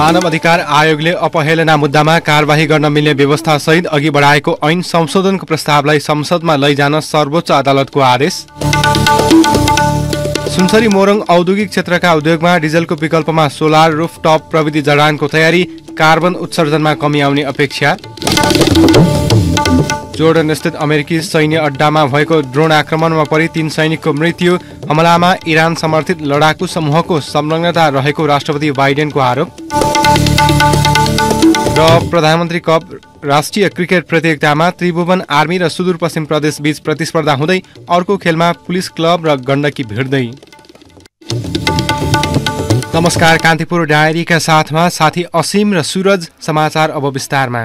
मानव अधिकार आयोगले अपहेलना मुद्दामा कारवाही गर्न मिल्ने व्यवस्था सहित अघि बढाएको ऐन संशोधनको प्रस्तावलाई संसदमा लैजान सर्वोच्च अदालतको आदेश सुनसरी मोरङ औद्योगिक क्षेत्रका उद्योगमा डिजलको विकल्पमा सोलर रुफटप प्रविधि जडानको तयारी कार्बन उत्सर्जनमा कमी आउने अपेक्षा जोर्डन स्थित अमेरिकी सैन्य अड्डामा भएको ड्रोन आक्रमणमा परि तीन सैनिकको मृत्यु हमलामा इरान समर्थित लडाकु समूहको संलग्नता रहेको राष्ट्रपति बाइडेनको आरोप र प्रधानमन्त्री कप राष्ट्रिय क्रिकेट प्रतियोगितामा त्रिभुवन आर्मी र सुदूरपश्चिम प्रदेश बीच प्रतिस्पर्धा हुँदै अर्को खेलमा पुलिस क्लब र गण्डकी भिड्दै नमस्कार कान्तिपुर डायरीका साथमा साथी असीम र सुरज समाचार अब विस्तारमा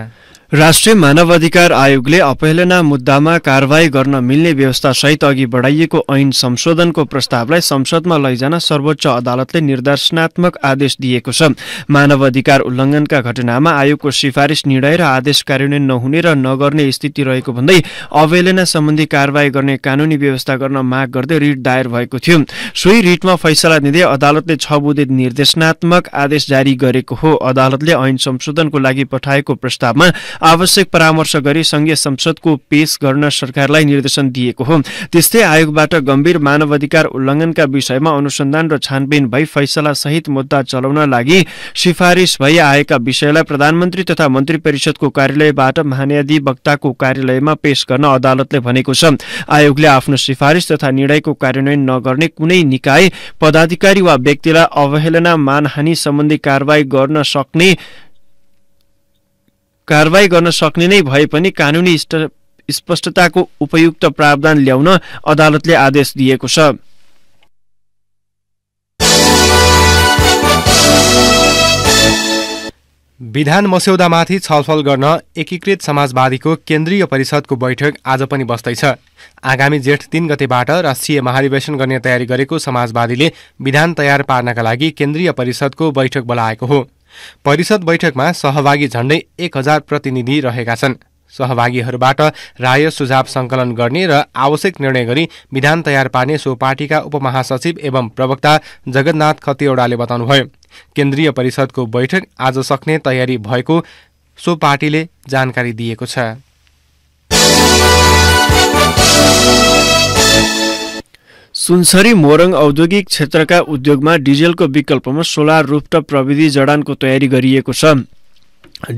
राष्ट्रिय मानव अधिकार आयोगले अपहेलना मुद्दामा कारवाही गर्न मिल्ने व्यवस्था सहित अघि बढाइएको ऐन संशोधनको प्रस्तावलाई संसदमा लैजान सर्वोच्च अदालतले निर्देशनात्मक आदेश दिएको छ मानव अधिकार उल्लङ्घनका घटनामा आयोगको सिफारिस निर्णय र आदेश कार्यान्वयन नहुने र नगर्ने स्थिति रहेको भन्दै अवहेलना सम्बन्धी कारवाही गर्ने कानूनी व्यवस्था गर्न माग गर्दै रिट दायर भएको थियो सोही रिटमा फैसला दिँदै अदालतले छ बुधे निर्देशनात्मक आदेश जारी गरेको हो अदालतले ऐन संशोधनको लागि पठाएको प्रस्तावमा आवश्यक परामर्श गरी संघीय संसदको पेश गर्न सरकारलाई निर्देशन दिएको हो त्यस्तै आयोगबाट गम्भीर मानवाधिकार उल्लङ्घनका विषयमा अनुसन्धान र छानबिन भई फैसला सहित मुद्दा चलाउन लागि सिफारिस भई आएका विषयलाई प्रधानमन्त्री तथा मन्त्री परिषदको कार्यालयबाट महान्याधिवक्ताको कार्यालयमा पेश गर्न अदालतले भनेको छ आयोगले आफ्नो सिफारिस तथा निर्णयको कार्यान्वयन नगर्ने कुनै निकाय पदाधिकारी वा व्यक्तिलाई अवहेलना मानहानी सम्बन्धी कारवाही गर्न सक्ने कारवाही गर्न सक्ने नै भए पनि कानुनी स्पष्टताको उपयुक्त प्रावधान ल्याउन अदालतले आदेश दिएको छ विधान मस्यौदामाथि छलफल गर्न एकीकृत समाजवादीको केन्द्रीय परिषदको बैठक आज पनि बस्दैछ आगामी जेठ तीन गतेबाट राष्ट्रिय महाधिवेशन गर्ने तयारी गरेको समाजवादीले विधान तयार पार्नका लागि केन्द्रीय परिषदको बैठक बोलाएको हो परिषद बैठकमा सहभागी झण्डै एक हजार प्रतिनिधि रहेका छन् सहभागीहरूबाट राय सुझाव सङ्कलन गर्ने र आवश्यक निर्णय गरी विधान तयार पार्ने सो पार्टीका उपमहासचिव एवं प्रवक्ता जगन्नाथ खतिवड़ाले बताउनुभयो केन्द्रीय परिषदको बैठक आज सक्ने तयारी भएको सो पार्टीले जानकारी दिएको छ सुनसरी मोरङ औद्योगिक क्षेत्रका उद्योगमा डिजेलको विकल्पमा सोलार रूपटप प्रविधि जडानको तयारी गरिएको छ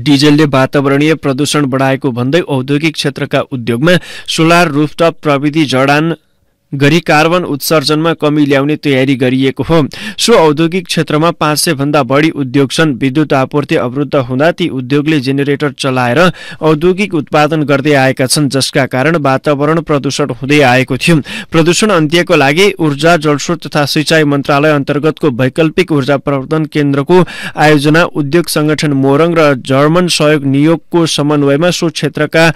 डिजेलले वातावरणीय प्रदूषण बढाएको भन्दै औद्योगिक क्षेत्रका उद्योगमा सोलार रूफटप प्रविधि जडान गरी कार्बन उत्सर्जनमा कमी ल्याउने तयारी गरिएको हो सो औद्योगिक क्षेत्रमा पाँच सय भन्दा बढी उद्योग छन् विद्युत आपूर्ति अवरुद्ध हुँदा ती उद्योगले जेनेरेटर चलाएर औद्योगिक उत्पादन गर्दै आएका छन् जसका कारण वातावरण प्रदूषण हुँदै आएको थियो प्रदूषण अन्त्यको लागि ऊर्जा जलस्रोत तथा सिँचाइ मन्त्रालय अन्तर्गतको वैकल्पिक ऊर्जा प्रवर्धन केन्द्रको आयोजना उद्योग संगठन मोरङ र जर्मन सहयोग नियोगको समन्वयमा सो क्षेत्रका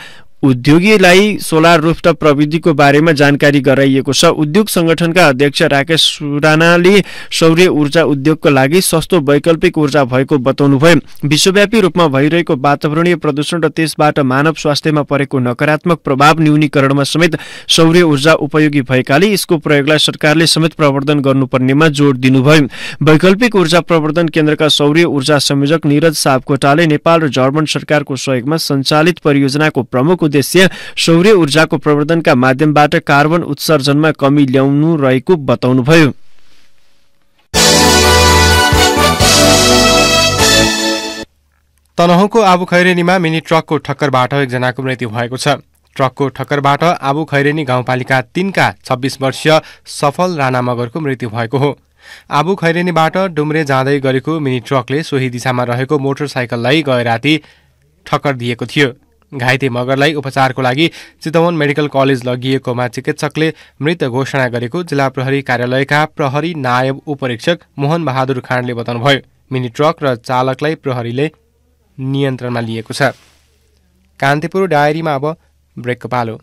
उद्योगीलाई सोलर रुफटप प्रविधिको बारेमा जानकारी गराइएको छ उद्योग संगठनका अध्यक्ष राकेश सुराणाले सौर्य ऊर्जा उद्योगको लागि सस्तो वैकल्पिक ऊर्जा भएको बताउनुभयो विश्वव्यापी रूपमा भइरहेको वातावरणीय प्रदूषण र त्यसबाट मानव स्वास्थ्यमा परेको नकारात्मक प्रभाव न्यूनीकरणमा समेत सौर्य ऊर्जा उपयोगी भएकाले यसको प्रयोगलाई सरकारले समेत प्रवर्धन गर्नुपर्नेमा जोड दिनुभयो वैकल्पिक ऊर्जा प्रवर्धन केन्द्रका सौर्य ऊर्जा संयोजक निरज सापकोटाले नेपाल र जर्मन सरकारको सहयोगमा सञ्चालित परियोजनाको प्रमुख उद्देश्य सौर्य ऊर्जाको प्रवर्धनका माध्यमबाट कार्बन उत्सर्जनमा कमी ल्याउनु रहेको बताउनुभयो तनहुँको आबु खैरेनीमा मिनी ट्रकको ठक्करबाट एकजनाको मृत्यु भएको छ ट्रकको ठक्करबाट आबु खैरेनी गाउँपालिका तीनका छब्बीस वर्षीय सफल राणा मगरको मृत्यु भएको हो आबु खैरेनीबाट डुम्रे जाँदै गरेको मिनी ट्रकले सोही दिशामा रहेको मोटरसाइकललाई गए राति ठक्कर दिएको थियो घाइते मगरलाई उपचारको लागि चितवन मेडिकल कलेज लगिएकोमा चिकित्सकले मृत घोषणा गरेको जिल्ला प्रहरी कार्यालयका प्रहरी नायब उपरीक्षक मोहन बहादुर खाँडले बताउनुभयो मिनी ट्रक र चालकलाई प्रहरीले नियन्त्रणमा लिएको छ कान्तिपुर डायरीमा अब ब्रेकको पालो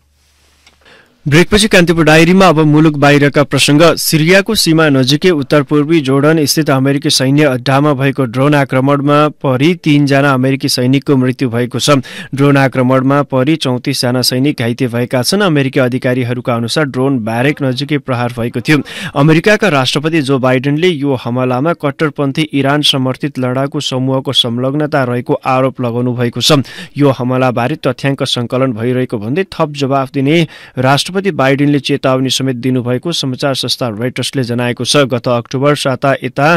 ब्रेकपछि कान्तिपुर डायरीमा अब मुलुक बाहिरका प्रसङ्ग सिरियाको सीमा नजिकै उत्तर पूर्वी जोर्डन स्थित अमेरिकी सैन्य अड्डामा भएको ड्रोन आक्रमणमा परि तीनजना अमेरिकी सैनिकको मृत्यु भएको छ ड्रोन आक्रमणमा परि चौतिसजना सैनिक घाइते भएका छन् अमेरिकी अधिकारीहरूका अनुसार ड्रोन ब्यारेक नजिकै प्रहार भएको थियो अमेरिकाका राष्ट्रपति जो बाइडेनले यो हमलामा कट्टरपन्थी इरान समर्थित लडाकु समूहको संलग्नता रहेको आरोप लगाउनु भएको छ यो हमलाबारे तथ्याङ्क संकलन भइरहेको भन्दै थप जवाफ दिने राष्ट्रपति राष्ट्रपति बाइडेनले चेतावनी समेत दिनुभएको समाचार संस्था राइटर्सले जनाएको छ गत अक्टोबर साता यता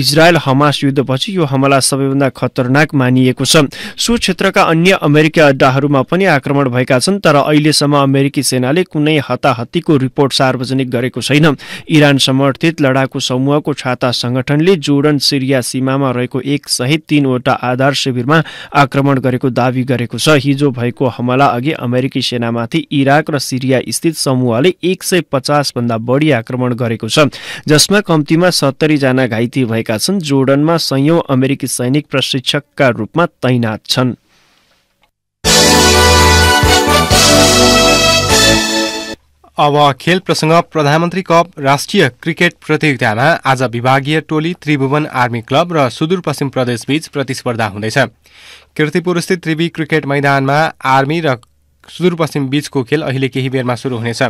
इजरायल हमास युद्धपछि यो हमला सबैभन्दा खतरनाक मानिएको छ सो क्षेत्रका अन्य अमेरिकी अड्डाहरूमा पनि आक्रमण भएका छन् तर अहिलेसम्म अमेरिकी सेनाले कुनै हताहतीको रिपोर्ट सार्वजनिक गरेको छैन इरान समर्थित लडाकु समूहको छाता संगठनले जोर्डन सिरिया सीमामा रहेको एक सहित तीनवटा आधार शिविरमा आक्रमण गरेको दावी गरेको छ हिजो भएको हमला अघि अमेरिकी सेनामाथि इराक र सिरिया स्थित समूहले एक सय पचासभन्दा बढी आक्रमण गरेको छ जसमा कम्तीमा जना घाइते भए भएका छन् जोर्डनमा सयौं अमेरिकी सैनिक प्रशिक्षकका रूपमा तैनात छन् अब खेल प्रसङ्ग प्रधानमन्त्री कप राष्ट्रिय क्रिकेट प्रतियोगितामा आज विभागीय टोली त्रिभुवन आर्मी क्लब र सुदूरपश्चिम प्रदेशबीच प्रतिस्पर्धा हुँदैछ किर्तिपुरस्थित त्रिवी क्रिकेट मैदानमा आर्मी र सुदूरपश्चिम बीचको खेल अहिले केही बेरमा सुरु हुनेछ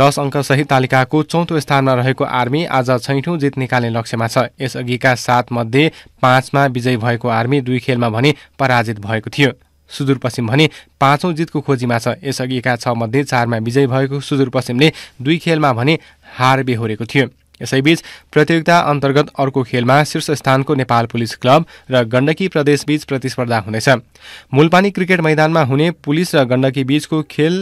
दस अङ्कसहित तालिकाको चौथो स्थानमा रहेको आर्मी आज छैठौँ जित निकाल्ने लक्ष्यमा छ यसअघिका सातमध्ये पाँचमा विजयी भएको आर्मी दुई खेलमा भने पराजित भएको थियो सुदूरपश्चिम भने पाँचौँ जितको खोजीमा छ यसअघिका छ मध्ये चारमा विजयी भएको सुदूरपश्चिमले दुई खेलमा भने हार बेहोरेको थियो यसैबीच प्रतियोगिता अन्तर्गत अर्को खेलमा शीर्ष स्थानको नेपाल पुलिस क्लब र गण्डकी प्रदेशबीच प्रतिस्पर्धा हुनेछ मूलपानी क्रिकेट मैदानमा हुने पुलिस र गण्डकी बीचको खेल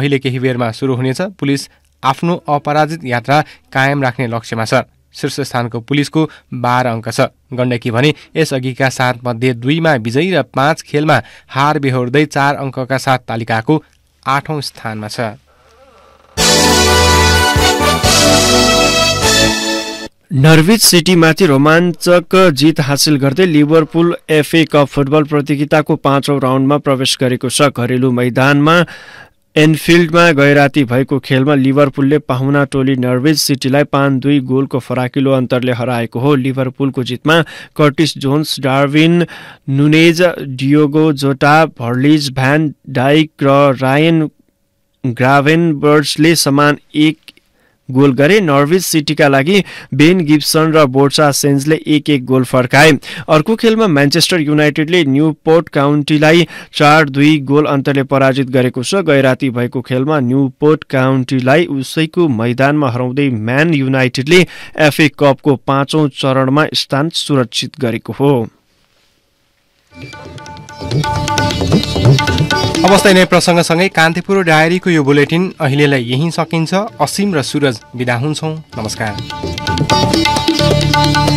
अहिले केही बेरमा सुरु हुनेछ पुलिस आफ्नो अपराजित यात्रा कायम राख्ने लक्ष्यमा छ शीर्ष स्थानको पुलिसको बाह्र अङ्क छ गण्डकी भने यसअघिका सात मध्ये दुईमा विजयी र पाँच खेलमा हार बेहोर्दै चार अङ्कका साथ तालिकाको आठौँ स्थानमा छ नर्विज सिटीमाथि रोमाञ्चक जित हासिल गर्दै लिभरपुल एफए कप फुटबल प्रतियोगिताको पाँचौँ राउन्डमा प्रवेश गरेको छ घरेलु मैदानमा एनफिल्डमा गैराती भएको खेलमा लिभरपुलले पाहुना टोली नर्वेज सिटीलाई पाँच दुई गोलको फराकिलो अन्तरले हराएको हो लिभरपुलको जितमा Curtis Jones Darwin Nunez Diogo Jota Virgil van Dyke र रायन ग्राभेनबर्ड्सले समान एक गोल गरे नर्विज सिटीका लागि बेन गिब्सन र बोर्सा सेन्जले एक एक गोल फर्काए अर्को खेलमा म्यान्चेस्टर युनाइटेडले न्यू पोर्ट काउन्टीलाई चार दुई गोल अन्तरले पराजित गरेको छ गैराती भएको खेलमा न्यू पोर्ट काउन्टीलाई उसैको मैदानमा हराउँदै म्यान युनाइटेडले एफए कपको पाँचौं चरणमा स्थान सुरक्षित गरेको हो अवस्था नै प्रसङ्गसँगै कान्तिपुर डायरीको यो बुलेटिन अहिलेलाई यहीँ सकिन्छ असीम र सूरज विदा हुन्छौँ नमस्कार